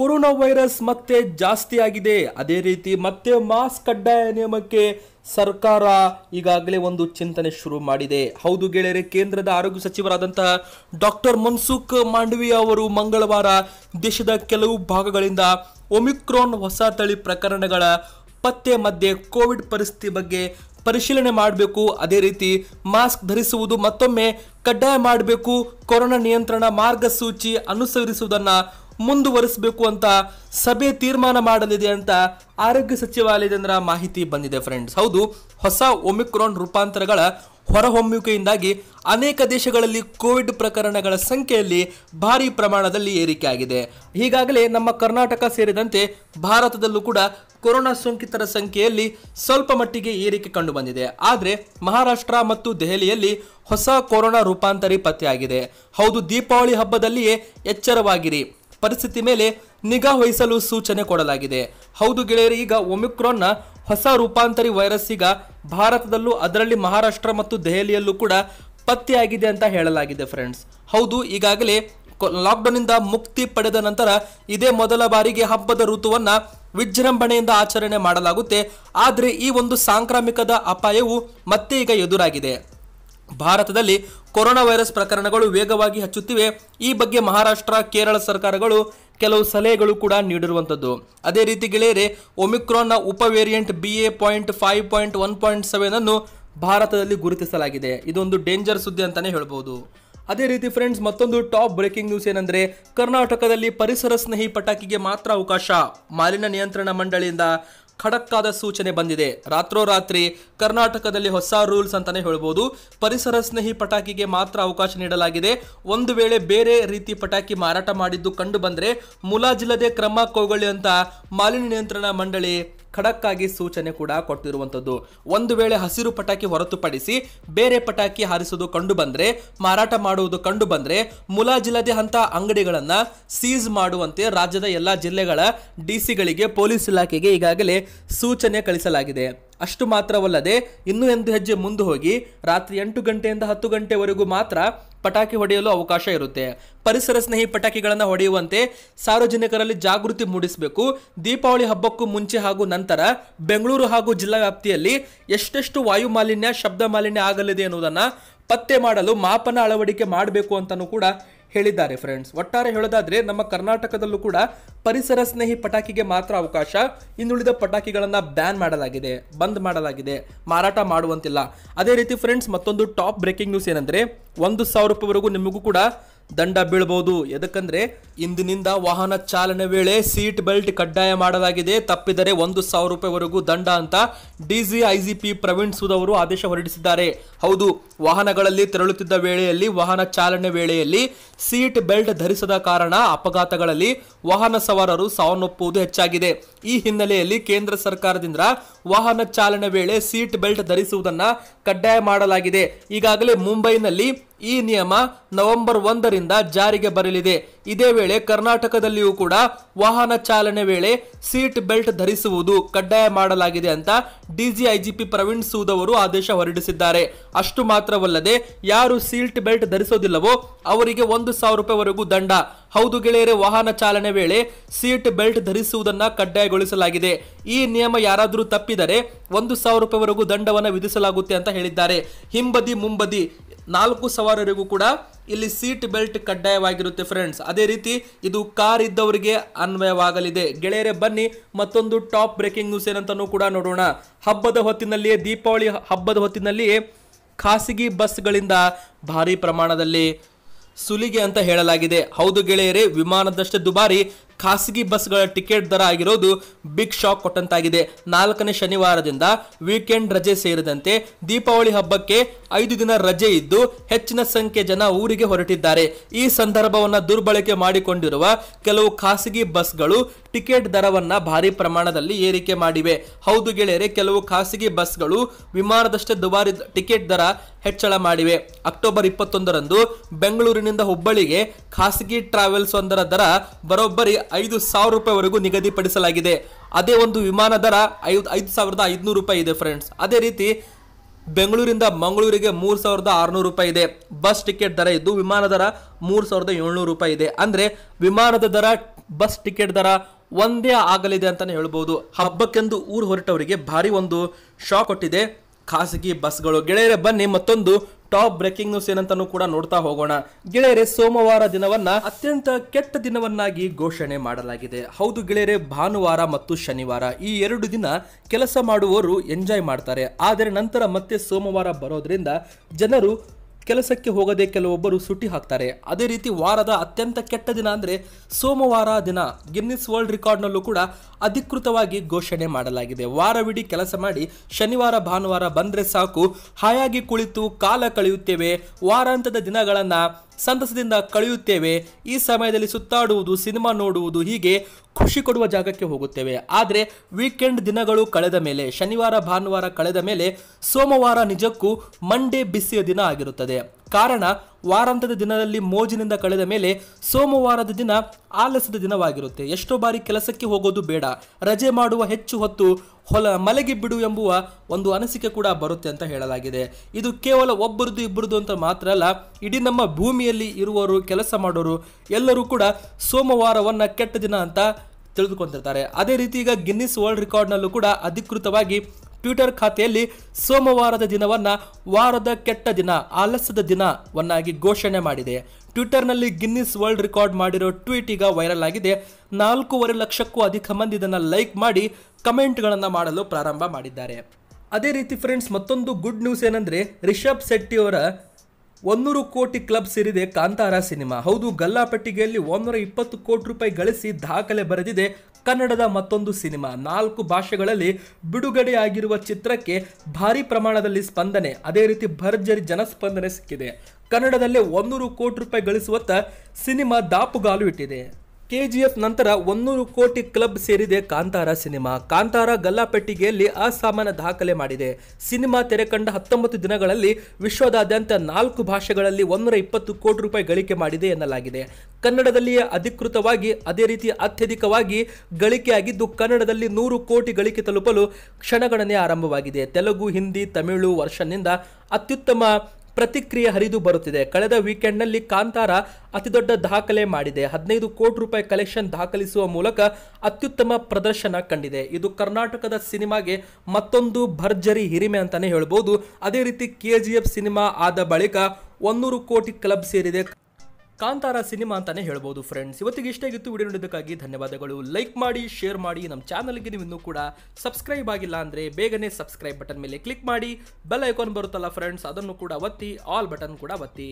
corona virus ಮತ್ತೆ ಜಾಸ್ತಿ ಆಗಿದೆ ಅದೇ ರೀತಿ ಮತ್ತೆ ಮಾಸ್ಕ್ ಕಡ್ಡಾಯ ನಿಯಮಕ್ಕೆ ಸರ್ಕಾರ ಈಗಾಗಲೇ ಒಂದು ಚಿಂತನೆ ಶುರು ಮಾಡಿದೆ ಹೌದು ಗೆಳೆಯರೆ ಕೇಂದ್ರದ ಆರೋಗ್ಯ ಸಚಿವರಾದಂತಹ ಡಾಕ್ಟರ್ ಮನ್ಸುಖ್ ಮಾಂಡವಿಯ ಅವರು ಮಂಗಳವಾರ ದೇಶದ ಕೆಲವು ಭಾಗಗಳಿಂದ ಒಮಿಕ್ರಾನ್ ಹೊಸ ತಳಿ ಪ್ರಕರಣಗಳ ಪತ್ತೆ ಮಧ್ಯೆ ಕೋವಿಡ್ ಪರಿಸ್ಥಿತಿ ಬಗ್ಗೆ ಪರಿಶೀಲನೆ ಮಾಡಬೇಕು ಅದೇ ರೀತಿ ಮಾಸ್ಕ್ ಧರಿಸುವುದು ಮತ್ತೊಮ್ಮೆ ಕಡ್ಡಾಯ ಮಾಡಬೇಕು ಕೊರೋನಾ ನಿಯಂತ್ರಣ ಮಾರ್ಗಸೂಚಿ ಅನುಸರಿಸುವುದನ್ನು ಮುಂದುವರಿಸಬೇಕು ಅಂತ ಸಭೆ ತೀರ್ಮಾನ ಮಾಡಲಿದೆ ಅಂತ ಆರೋಗ್ಯ ಸಚಿವಾಲಯದಿಂದ ಮಾಹಿತಿ ಬಂದಿದೆ ಫ್ರೆಂಡ್ಸ್ ಹೌದು ಹೊಸ ಒಮಿಕ್ರಾನ್ ರೂಪಾಂತರಗಳ ಹೊರಹೊಮ್ಮುವಿಕೆಯಿಂದಾಗಿ ಅನೇಕ ದೇಶಗಳಲ್ಲಿ ಕೋವಿಡ್ ಪ್ರಕರಣಗಳ ಸಂಖ್ಯೆಯಲ್ಲಿ ಭಾರಿ ಪ್ರಮಾಣದಲ್ಲಿ ಏರಿಕೆಯಾಗಿದೆ ಈಗಾಗಲೇ ನಮ್ಮ ಕರ್ನಾಟಕ ಸೇರಿದಂತೆ ಭಾರತದಲ್ಲೂ ಕೂಡ ಕೊರೋನಾ ಸೋಂಕಿತರ ಸಂಖ್ಯೆಯಲ್ಲಿ ಸ್ವಲ್ಪ ಮಟ್ಟಿಗೆ ಏರಿಕೆ ಕಂಡುಬಂದಿದೆ ಆದರೆ ಮಹಾರಾಷ್ಟ್ರ ಮತ್ತು ದೆಹಲಿಯಲ್ಲಿ ಹೊಸ ಕೊರೋನಾ ರೂಪಾಂತರಿ ಪತ್ತೆಯಾಗಿದೆ ಹೌದು ದೀಪಾವಳಿ ಹಬ್ಬದಲ್ಲಿಯೇ ಎಚ್ಚರವಾಗಿರಿ ಪರಿಸ್ಥಿತಿ ಮೇಲೆ ನಿಗಾ ವಹಿಸಲು ಸೂಚನೆ ಕೊಡಲಾಗಿದೆ ಹೌದು ಗೆಳೆಯರು ಈಗ ಒಮಿಕ್ರಾನ್ನ ಹೊಸ ರೂಪಾಂತರಿ ವೈರಸ್ ಈಗ ಭಾರತದಲ್ಲೂ ಅದರಲ್ಲಿ ಮಹಾರಾಷ್ಟ್ರ ಮತ್ತು ದೆಹಲಿಯಲ್ಲೂ ಕೂಡ ಪತ್ತೆಯಾಗಿದೆ ಅಂತ ಹೇಳಲಾಗಿದೆ ಫ್ರೆಂಡ್ಸ್ ಹೌದು ಈಗಾಗಲೇ ಲಾಕ್ಡೌನ್ನಿಂದ ಮುಕ್ತಿ ಪಡೆದ ನಂತರ ಇದೇ ಮೊದಲ ಬಾರಿಗೆ ಹಬ್ಬದ ಋತುವನ್ನು ವಿಜೃಂಭಣೆಯಿಂದ ಆಚರಣೆ ಮಾಡಲಾಗುತ್ತೆ ಆದರೆ ಈ ಒಂದು ಸಾಂಕ್ರಾಮಿಕದ ಅಪಾಯವು ಮತ್ತೆ ಈಗ ಎದುರಾಗಿದೆ ಭಾರತದಲ್ಲಿ ಕೊರೋನಾ ವೈರಸ್ ಪ್ರಕರಣಗಳು ವೇಗವಾಗಿ ಹಚ್ಚುತ್ತಿವೆ ಈ ಬಗ್ಗೆ ಮಹಾರಾಷ್ಟ್ರ ಕೇರಳ ಸರ್ಕಾರಗಳು ಕೆಲವು ಸಲಹೆಗಳು ಕೂಡ ನೀಡಿರುವಂಥದ್ದು ಅದೇ ರೀತಿ ಗೆಳೆಯರೆ ಒಮಿಕ್ರಾನ್ನ variant B A point five point one point seven ಅನ್ನು ಭಾರತದಲ್ಲಿ ಗುರುತಿಸಲಾಗಿದೆ ಇದೊಂದು ಡೇಂಜರ್ ಸುದ್ದಿ ಅಂತಲೇ ಹೇಳ್ಬೋದು ಅದೇ ರೀತಿ ಫ್ರೆಂಡ್ಸ್ ಮತ್ತೊಂದು ಟಾಪ್ ಬ್ರೇಕಿಂಗ್ ನ್ಯೂಸ್ ಏನಂದರೆ ಕರ್ನಾಟಕದಲ್ಲಿ ಪರಿಸರ ಸ್ನೇಹಿ ಪಟಾಕಿಗೆ ಮಾತ್ರ ಅವಕಾಶ ಮಾಲಿನ್ಯ ನಿಯಂತ್ರಣ ಮಂಡಳಿಯಿಂದ ಖಡಕ್ಕಾದ ಸೂಚನೆ ಬಂದಿದೆ ರಾತ್ರೋರಾತ್ರಿ ಕರ್ನಾಟಕದಲ್ಲಿ ಹೊಸ ರೂಲ್ಸ್ ಅಂತಾನೆ ಹೇಳ್ಬೋದು ಪರಿಸರ ಸ್ನೇಹಿ ಪಟಾಕಿಗೆ ಮಾತ್ರ ಅವಕಾಶ ನೀಡಲಾಗಿದೆ ಒಂದು ವೇಳೆ ಬೇರೆ ರೀತಿ ಪಟಾಕಿ ಮಾರಾಟ ಮಾಡಿದ್ದು ಕಂಡು ಬಂದರೆ ಮುಲಾಜಿಲ್ಲದೆ ಕ್ರಮ ಕೈಗೊಳ್ಳಿ ಅಂತ ಮಾಲಿನ್ಯ ನಿಯಂತ್ರಣ ಮಂಡಳಿ ಖಡಕ್ ಆಗಿ ಸೂಚನೆ ಕೂಡ ಕೊಟ್ಟಿರುವಂಥದ್ದು ಒಂದು ವೇಳೆ ಹಸಿರು ಪಟಾಕಿ ಹೊರತುಪಡಿಸಿ ಬೇರೆ ಪಟಾಕಿ ಹಾರಿಸುವುದು ಕಂಡು ಬಂದರೆ ಮಾರಾಟ ಮಾಡುವುದು ಕಂಡು ಬಂದರೆ ಮುಲಾಜಿಲ್ಲದೆ ಅಂತ ಅಂಗಡಿಗಳನ್ನು ಸೀಸ್ ಮಾಡುವಂತೆ ರಾಜ್ಯದ ಎಲ್ಲ ಜಿಲ್ಲೆಗಳ ಡಿಸಿಗಳಿಗೆ ಪೊಲೀಸ್ ಇಲಾಖೆಗೆ ಈಗಾಗಲೇ ಸೂಚನೆ ಕಳಿಸಲಾಗಿದೆ ಅಷ್ಟು ಮಾತ್ರವಲ್ಲದೆ ಇನ್ನೂ ಎಂದು ಹೆಜ್ಜೆ ಮುಂದೆ ಹೋಗಿ ರಾತ್ರಿ ಎಂಟು ಗಂಟೆಯಿಂದ ಹತ್ತು ಗಂಟೆವರೆಗೂ ಮಾತ್ರ ಪಟಾಕಿ ಹೊಡೆಯಲು ಅವಕಾಶ ಇರುತ್ತೆ ಪರಿಸರ ಸ್ನೇಹಿ ಪಟಾಕಿಗಳನ್ನು ಹೊಡೆಯುವಂತೆ ಸಾರ್ವಜನಿಕರಲ್ಲಿ ಜಾಗೃತಿ ಮೂಡಿಸಬೇಕು ದೀಪಾವಳಿ ಹಬ್ಬಕ್ಕೂ ಮುಂಚೆ ಹಾಗೂ ನಂತರ ಬೆಂಗಳೂರು ಹಾಗೂ ಜಿಲ್ಲಾ ವ್ಯಾಪ್ತಿಯಲ್ಲಿ ಎಷ್ಟೆಷ್ಟು ವಾಯು ಮಾಲಿನ್ಯ ಶಬ್ದ ಮಾಲಿನ್ಯ ಆಗಲಿದೆ ಎನ್ನುವುದನ್ನು ಪತ್ತೆ ಮಾಡಲು ಮಾಪನ ಅಳವಡಿಕೆ ಮಾಡಬೇಕು ಅಂತಲೂ ಕೂಡ ಹೇಳಿದ್ದಾರೆ ಫ್ರೆಂಡ್ಸ್ ಒಟ್ಟಾರೆ ಹೇಳೋದಾದ್ರೆ ನಮ್ಮ ಕರ್ನಾಟಕದಲ್ಲೂ ಕೂಡ ಪರಿಸರ ಸ್ನೇಹಿ ಪಟಾಕಿಗೆ ಮಾತ್ರ ಅವಕಾಶ ಇನ್ನುಳಿದ ಪಟಾಕಿಗಳನ್ನು ಬ್ಯಾನ್ ಮಾಡಲಾಗಿದೆ ಬಂದ್ ಮಾಡಲಾಗಿದೆ ಮಾರಾಟ ಮಾಡುವಂತಿಲ್ಲ ಅದೇ ರೀತಿ ಫ್ರೆಂಡ್ಸ್ ಮತ್ತೊಂದು ಟಾಪ್ ಬ್ರೇಕಿಂಗ್ ನ್ಯೂಸ್ ಏನಂದ್ರೆ ಒಂದು ಸಾವಿರ ರೂಪಾಯಿವರೆಗೂ ನಿಮಗೂ ಕೂಡ ದಂಡ ಬೀಳ್ಬೋದು ಎದಕ್ಕಂದ್ರೆ ಇಂದಿನಿಂದ ವಾಹನ ಚಾಲನೆ ವೇಳೆ ಸೀಟ್ ಬೆಲ್ಟ್ ಕಡ್ಡಾಯ ಮಾಡಲಾಗಿದೆ ತಪ್ಪಿದರೆ ಒಂದು ಸಾವಿರ ರೂಪಾಯಿವರೆಗೂ ದಂಡ ಅಂತ ಡಿಸಿ ಐಜಿಪಿ ಪ್ರವೀಣ್ ಸೂದ್ ಅವರು ಆದೇಶ ಹೊರಡಿಸಿದ್ದಾರೆ ಹೌದು ವಾಹನಗಳಲ್ಲಿ ತೆರಳುತ್ತಿದ್ದ ವೇಳೆಯಲ್ಲಿ ವಾಹನ ಚಾಲನೆ ವೇಳೆಯಲ್ಲಿ ಸೀಟ್ ಬೆಲ್ಟ್ ಧರಿಸದ ಕಾರಣ ಅಪಘಾತಗಳಲ್ಲಿ ವಾಹನ ಸವಾರರು ಸಾವನ್ನಪ್ಪುವುದು ಹೆಚ್ಚಾಗಿದೆ ಈ ಹಿನ್ನೆಲೆಯಲ್ಲಿ ಕೇಂದ್ರ ಸರ್ಕಾರದಿಂದ ವಾಹನ ಚಾಲನೆ ವೇಳೆ ಸೀಟ್ ಬೆಲ್ಟ್ ಧರಿಸುವುದನ್ನು ಕಡ್ಡಾಯ ಮಾಡಲಾಗಿದೆ ಈಗಾಗಲೇ ಮುಂಬೈನಲ್ಲಿ ಈ ನಿಯಮ ನವೆಂಬರ್ ಒಂದರಿಂದ ಜಾರಿಗೆ ಬರಲಿದೆ ಇದೇ ವೇಳೆ ಕರ್ನಾಟಕದಲ್ಲಿಯೂ ಕೂಡ ವಾಹನ ಚಾಲನೆ ವೇಳೆ ಸೀಟ್ ಬೆಲ್ಟ್ ಧರಿಸುವುದು ಕಡ್ಡಾಯ ಮಾಡಲಾಗಿದೆ ಅಂತ ಡಿಜಿ ಐಜಿಪಿ ಪ್ರವೀಣ್ ಸೂದ್ ಅವರು ಆದೇಶ ಹೊರಡಿಸಿದ್ದಾರೆ ಅಷ್ಟು ಮಾತ್ರವಲ್ಲದೆ ಯಾರು ಸೀಟ್ ಬೆಲ್ಟ್ ಧರಿಸೋದಿಲ್ಲವೋ ಅವರಿಗೆ ಒಂದು ಸಾವಿರ ರೂಪಾಯಿವರೆಗೂ ದಂಡ ಹೌದು ಗೆಳೆಯರೆ ವಾಹನ ಚಾಲನೆ ವೇಳೆ ಸೀಟ್ ಬೆಲ್ಟ್ ಧರಿಸುವುದನ್ನು ಕಡ್ಡಾಯಗೊಳಿಸಲಾಗಿದೆ ಈ ನಿಯಮ ಯಾರಾದರೂ ತಪ್ಪಿದರೆ ಒಂದು ಸಾವಿರ ರೂಪಾಯಿವರೆಗೂ ದಂಡವನ್ನು ವಿಧಿಸಲಾಗುತ್ತೆ ಅಂತ ಹೇಳಿದ್ದಾರೆ ಹಿಂಬದಿ ಮುಂಬದಿ ನಾಲ್ಕು ಸವಾರರಿಗೂ ಕೂಡ ಇಲ್ಲಿ ಸೀಟ್ ಬೆಲ್ಟ್ ಕಡ್ಡಾಯವಾಗಿರುತ್ತೆ ಫ್ರೆಂಡ್ಸ್ ಅದೇ ರೀತಿ ಇದು ಕಾರ್ ಇದ್ದವರಿಗೆ ಅನ್ವಯವಾಗಲಿದೆ ಗೆಳೆಯರೇ ಬನ್ನಿ ಮತ್ತೊಂದು ಟಾಪ್ ಬ್ರೇಕಿಂಗ್ ನ್ಯೂಸ್ ಏನಂತನೂ ಕೂಡ ನೋಡೋಣ ಹಬ್ಬದ ಹೊತ್ತಿನಲ್ಲಿಯೇ ದೀಪಾವಳಿ ಹಬ್ಬದ ಹೊತ್ತಿನಲ್ಲಿಯೇ ಖಾಸಗಿ ಬಸ್ಗಳಿಂದ ಭಾರಿ ಪ್ರಮಾಣದಲ್ಲಿ ಸುಲಿಗೆ ಅಂತ ಹೇಳಲಾಗಿದೆ ಹೌದು ಗೆಳೆಯರೇ ವಿಮಾನದಷ್ಟೇ ದುಬಾರಿ ಖಾಸಗಿ ಬಸ್ಗಳ ಟಿಕೆಟ್ ದರ ಆಗಿರೋದು ಬಿಗ್ ಶಾಕ್ ಕೊಟ್ಟಂತಾಗಿದೆ ನಾಲ್ಕನೇ ಶನಿವಾರದಿಂದ ವೀಕೆಂಡ್ ರಜೆ ಸೇರಿದಂತೆ ದೀಪಾವಳಿ ಹಬ್ಬಕ್ಕೆ ಐದು ದಿನ ರಜೆ ಇದ್ದು ಹೆಚ್ಚಿನ ಸಂಖ್ಯೆ ಜನ ಊರಿಗೆ ಹೊರಟಿದ್ದಾರೆ ಈ ಸಂದರ್ಭವನ್ನು ದುರ್ಬಳಕೆ ಮಾಡಿಕೊಂಡಿರುವ ಕೆಲವು ಖಾಸಗಿ ಬಸ್ಗಳು ಟಿಕೆಟ್ ದರವನ್ನ ಭಾರಿ ಪ್ರಮಾಣದಲ್ಲಿ ಏರಿಕೆ ಮಾಡಿವೆ ಹೌದು ಗೆಳೆಯರೆ ಕೆಲವು ಖಾಸಗಿ ಬಸ್ಗಳು ವಿಮಾನದಷ್ಟೇ ದುಬಾರಿ ಟಿಕೆಟ್ ದರ ಹೆಚ್ಚಳ ಮಾಡಿವೆ ಅಕ್ಟೋಬರ್ ಇಪ್ಪತ್ತೊಂದರಂದು ಬೆಂಗಳೂರಿನಿಂದ ಹುಬ್ಬಳ್ಳಿಗೆ ಖಾಸಗಿ ಟ್ರಾವೆಲ್ಸ್ ಒಂದರ ದರ ಬರೋಬ್ಬರಿ ಐದು ಸಾವಿರ ರೂಪಾಯಿವರೆಗೂ ನಿಗದಿಪಡಿಸಲಾಗಿದೆ ಅದೇ ಒಂದು ವಿಮಾನ ದರ ಐದು ಐದು ಸಾವಿರದ ಐದುನೂರು ರೂಪಾಯಿ ಇದೆ ಫ್ರೆಂಡ್ಸ್ ಅದೇ ರೀತಿ ಬೆಂಗಳೂರಿಂದ ಮಂಗಳೂರಿಗೆ ಮೂರು ಸಾವಿರದ ಆರುನೂರು ರೂಪಾಯಿ ಇದೆ ಬಸ್ ಟಿಕೆಟ್ ದರ ಇದ್ದು ವಿಮಾನ ದರ ಮೂರು ಸಾವಿರದ ಏಳ್ನೂರು ರೂಪಾಯಿ ಇದೆ ಅಂದರೆ ವಿಮಾನದ ದರ ಬಸ್ ಟಿಕೆಟ್ ದರ ಒಂದೇ ಆಗಲಿದೆ ಅಂತಲೇ ಹೇಳ್ಬೋದು ಹಬ್ಬಕ್ಕೆಂದು ಊರು ಹೊರಟವರಿಗೆ ಭಾರಿ ಒಂದು ಶಾಕ್ ಕೊಟ್ಟಿದೆ ಖಾಸಗಿ ಬಸ್ಗಳು ಗೆಳೆಯರೆ ಬನ್ನಿ ಮತ್ತೊಂದು ಟಾಪ್ ಬ್ರೇಕಿಂಗ್ ನ್ಯೂಸ್ ಏನಂತಾನು ಕೂಡ ನೋಡ್ತಾ ಹೋಗೋಣ ಗೆಳೆಯರೆ ಸೋಮವಾರ ದಿನವನ್ನ ಅತ್ಯಂತ ಕೆಟ್ಟ ದಿನವನ್ನಾಗಿ ಘೋಷಣೆ ಮಾಡಲಾಗಿದೆ ಹೌದು ಗೆಳೆಯರೆ ಭಾನುವಾರ ಮತ್ತು ಶನಿವಾರ ಈ ಎರಡು ದಿನ ಕೆಲಸ ಮಾಡುವವರು ಎಂಜಾಯ್ ಮಾಡ್ತಾರೆ ಆದರೆ ನಂತರ ಮತ್ತೆ ಸೋಮವಾರ ಬರೋದ್ರಿಂದ ಜನರು ಕೆಲಸಕ್ಕೆ ಹೋಗದೆ ಕೆಲವೊಬ್ಬರು ಸುಟ್ಟಿ ಹಾಕ್ತಾರೆ ಅದೇ ರೀತಿ ವಾರದ ಅತ್ಯಂತ ಕೆಟ್ಟ ದಿನ ಅಂದರೆ ಸೋಮವಾರ ದಿನ ಗಿನ್ನಿಸ್ ವರ್ಲ್ಡ್ ರೆಕಾರ್ಡ್ನಲ್ಲೂ ಕೂಡ ಅಧಿಕೃತವಾಗಿ ಘೋಷಣೆ ಮಾಡಲಾಗಿದೆ ವಾರವಿಡೀ ಕೆಲಸ ಮಾಡಿ ಶನಿವಾರ ಭಾನುವಾರ ಬಂದರೆ ಸಾಕು ಹಾಯಾಗಿ ಕುಳಿತು ಕಾಲ ಕಳೆಯುತ್ತೇವೆ ವಾರಾಂತ್ಯದ ದಿನಗಳನ್ನು ಸಂತಸದಿಂದ ಕಳೆಯುತ್ತೇವೆ ಈ ಸಮಯದಲ್ಲಿ ಸುತ್ತಾಡುವುದು ಸಿನಿಮಾ ನೋಡುವುದು ಹೀಗೆ ಖುಷಿ ಕೊಡುವ ಜಾಗಕ್ಕೆ ಹೋಗುತ್ತೇವೆ ಆದರೆ ವೀಕೆಂಡ್ ದಿನಗಳು ಕಳೆದ ಮೇಲೆ ಶನಿವಾರ ಭಾನುವಾರ ಕಳೆದ ಮೇಲೆ ಸೋಮವಾರ ನಿಜಕ್ಕೂ ಮಂಡೇ ಬಿಸಿಯ ದಿನ ಆಗಿರುತ್ತದೆ ಕಾರಣ ವಾರಾಂತ್ಯದ ದಿನದಲ್ಲಿ ಮೋಜಿನಿಂದ ಕಳೆದ ಮೇಲೆ ಸೋಮವಾರದ ದಿನ ಆಲಸದ ದಿನವಾಗಿರುತ್ತೆ ಎಷ್ಟೋ ಬಾರಿ ಕೆಲಸಕ್ಕೆ ಹೋಗೋದು ಬೇಡ ರಜೆ ಮಾಡುವ ಹೆಚ್ಚು ಹೊತ್ತು ಹೊಲ ಮಲಗಿ ಬಿಡು ಎಂಬುವ ಒಂದು ಅನಿಸಿಕೆ ಕೂಡ ಬರುತ್ತೆ ಅಂತ ಹೇಳಲಾಗಿದೆ ಇದು ಕೇವಲ ಒಬ್ಬರದ್ದು ಇಬ್ಬರದ್ದು ಅಂತ ಮಾತ್ರ ಅಲ್ಲ ಇಡೀ ನಮ್ಮ ಭೂಮಿಯಲ್ಲಿ ಇರುವವರು ಕೆಲಸ ಮಾಡೋರು ಎಲ್ಲರೂ ಕೂಡ ಸೋಮವಾರವನ್ನು ಕೆಟ್ಟ ದಿನ ಅಂತ ತಿಳಿದುಕೊಂಡಿರ್ತಾರೆ ಅದೇ ರೀತಿ ಈಗ ಗಿನ್ನಿಸ್ ವರ್ಲ್ಡ್ ರೆಕಾರ್ಡ್ನಲ್ಲೂ ಕೂಡ ಅಧಿಕೃತವಾಗಿ ಟ್ವಿಟರ್ ಖಾತೆಯಲ್ಲಿ ಸೋಮವಾರದ ದಿನವನ್ನ ವಾರದ ಕೆಟ್ಟ ದಿನ ಆಲಸ್ಯದ ದಿನವನ್ನಾಗಿ ಘೋಷಣೆ ಮಾಡಿದೆ ಟ್ವಿಟರ್ನಲ್ಲಿ ಗಿನ್ನಿಸ್ ವರ್ಲ್ಡ್ ರೆಕಾರ್ಡ್ ಮಾಡಿರೋ ಟ್ವೀಟ್ ಈಗ ವೈರಲ್ ಆಗಿದೆ ನಾಲ್ಕೂವರೆ ಲಕ್ಷಕ್ಕೂ ಅಧಿಕ ಮಂದಿ ಇದನ್ನು ಲೈಕ್ ಮಾಡಿ ಕಮೆಂಟ್ಗಳನ್ನು ಮಾಡಲು ಪ್ರಾರಂಭ ಮಾಡಿದ್ದಾರೆ ಅದೇ ರೀತಿ ಫ್ರೆಂಡ್ಸ್ ಮತ್ತೊಂದು ಗುಡ್ ನ್ಯೂಸ್ ಏನಂದರೆ ರಿಷಬ್ ಶೆಟ್ಟಿಯವರ ಒಂದೂರು ಕೋಟಿ ಕ್ಲಬ್ ಸೇರಿದೆ ಕಾಂತಾರ ಸಿನಿಮಾ ಹೌದು ಗಲ್ಲಾಪೆಟ್ಟಿಗೆಯಲ್ಲಿ ಒಂದೂರ ಇಪ್ಪತ್ತು ಕೋಟಿ ರೂಪಾಯಿ ಗಳಿಸಿ ದಾಖಲೆ ಬರೆದಿದೆ ಕನ್ನಡದ ಮತ್ತೊಂದು ಸಿನಿಮಾ ನಾಲ್ಕು ಭಾಷೆಗಳಲ್ಲಿ ಬಿಡುಗಡೆಯಾಗಿರುವ ಚಿತ್ರಕ್ಕೆ ಭಾರಿ ಪ್ರಮಾಣದಲ್ಲಿ ಸ್ಪಂದನೆ ಅದೇ ರೀತಿ ಭರ್ಜರಿ ಜನಸ್ಪಂದನೆ ಸಿಕ್ಕಿದೆ ಕನ್ನಡದಲ್ಲೇ ಒಂದೂರು ಕೋಟಿ ರೂಪಾಯಿ ಗಳಿಸುವತ್ತ ಸಿನಿಮಾ ದಾಪುಗಾಲು ಇಟ್ಟಿದೆ ಕೆಜಿಎಫ್ ನಂತರ ಒಂದೂರು ಕೋಟಿ ಕ್ಲಬ್ ಸೇರಿದೆ ಕಾಂತಾರ ಸಿನಿಮಾ ಕಾಂತಾರ ಗಲ್ಲಾಪೆಟ್ಟಿಗೆಯಲ್ಲಿ ಅಸಾಮಾನ್ಯ ದಾಖಲೆ ಮಾಡಿದೆ ಸಿನಿಮಾ ತೆರೆ ಕಂಡ ಹತ್ತೊಂಬತ್ತು ದಿನಗಳಲ್ಲಿ ವಿಶ್ವದಾದ್ಯಂತ ನಾಲ್ಕು ಭಾಷೆಗಳಲ್ಲಿ ಒಂದೂರ ಇಪ್ಪತ್ತು ಕೋಟಿ ರೂಪಾಯಿ ಗಳಿಕೆ ಮಾಡಿದೆ ಎನ್ನಲಾಗಿದೆ ಕನ್ನಡದಲ್ಲಿಯೇ ಅಧಿಕೃತವಾಗಿ ಅದೇ ರೀತಿ ಅತ್ಯಧಿಕವಾಗಿ ಗಳಿಕೆಯಾಗಿದ್ದು ಕನ್ನಡದಲ್ಲಿ ನೂರು ಕೋಟಿ ಗಳಿಕೆ ತಲುಪಲು ಕ್ಷಣಗಣನೆ ಆರಂಭವಾಗಿದೆ ತೆಲುಗು ಹಿಂದಿ ತಮಿಳು ವರ್ಷನ್ನಿಂದ ಅತ್ಯುತ್ತಮ ಪ್ರತಿಕ್ರಿಯೆ ಹರಿದು ಬರುತ್ತಿದೆ ಕಳೆದ ವೀಕೆಂಡ್ನಲ್ಲಿ ಕಾಂತಾರ ಅತಿ ದೊಡ್ಡ ದಾಖಲೆ ಮಾಡಿದೆ ಹದಿನೈದು ಕೋಟಿ ರೂಪಾಯಿ ಕಲೆಕ್ಷನ್ ದಾಖಲಿಸುವ ಮೂಲಕ ಅತ್ಯುತ್ತಮ ಪ್ರದರ್ಶನ ಕಂಡಿದೆ ಇದು ಕರ್ನಾಟಕದ ಸಿನಿಮಾಗೆ ಮತ್ತೊಂದು ಭರ್ಜರಿ ಹಿರಿಮೆ ಅಂತಾನೆ ಹೇಳ್ಬೋದು ಅದೇ ರೀತಿ ಕೆ ಸಿನಿಮಾ ಆದ ಬಳಿಕ ಒಂದೂರು ಕೋಟಿ ಕ್ಲಬ್ ಸೇರಿದೆ ಕಾಂತಾರ ಸಿನಿಮಾ ಅಂತಾನೆ ಹೇಳ್ಬೋದು ಫ್ರೆಂಡ್ಸ್ ಇವತ್ತಿಗೆ ಇಷ್ಟಾಗಿತ್ತು ವಿಡಿಯೋ ನೋಡೋದಕ್ಕಾಗಿ ಧನ್ಯವಾದಗಳು ಲೈಕ್ ಮಾಡಿ ಶೇರ್ ಮಾಡಿ ನಮ್ಮ ಚಾನಲ್ಗೆ ನೀವು ಇನ್ನೂ ಕೂಡ ಸಬ್ಸ್ಕ್ರೈಬ್ ಆಗಿಲ್ಲ ಅಂದರೆ ಬೇಗನೆ ಸಬ್ಸ್ಕ್ರೈಬ್ ಬಟನ್ ಮೇಲೆ ಕ್ಲಿಕ್ ಮಾಡಿ ಬೆಲ್ ಐಕಾನ್ ಬರುತ್ತಲ್ಲ ಫ್ರೆಂಡ್ಸ್ ಅದನ್ನು ಕೂಡ ಒತ್ತಿ ಆಲ್ ಬಟನ್ ಕೂಡ ಒತ್ತಿ